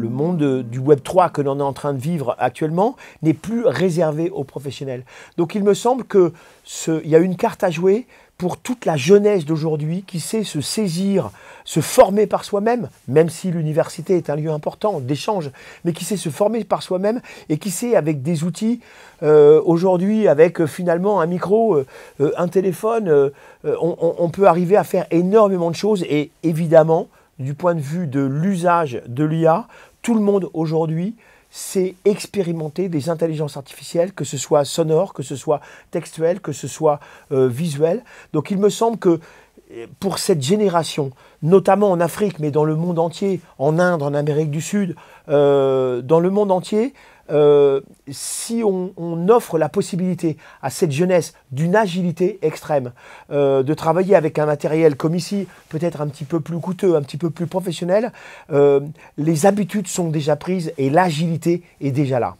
le monde du Web 3 que l'on est en train de vivre actuellement n'est plus réservé aux professionnels. Donc il me semble qu'il y a une carte à jouer pour toute la jeunesse d'aujourd'hui qui sait se saisir, se former par soi-même, même si l'université est un lieu important d'échange, mais qui sait se former par soi-même et qui sait avec des outils, euh, aujourd'hui avec euh, finalement un micro, euh, un téléphone, on peut arriver à faire énormément de choses et évidemment, du point de vue de l'usage de l'IA, tout le monde aujourd'hui sait expérimenter des intelligences artificielles, que ce soit sonore, que ce soit textuel, que ce soit euh, visuel. Donc il me semble que euh, pour cette génération, notamment en Afrique, mais dans le monde entier, en Inde, en Amérique du Sud, euh, dans le monde entier, euh, si on, offre la possibilité à cette jeunesse d'une agilité extrême, euh, de travailler avec un matériel comme ici, peut-être un petit peu plus coûteux, un petit peu plus professionnel, euh, les habitudes sont déjà prises et l'agilité est déjà là.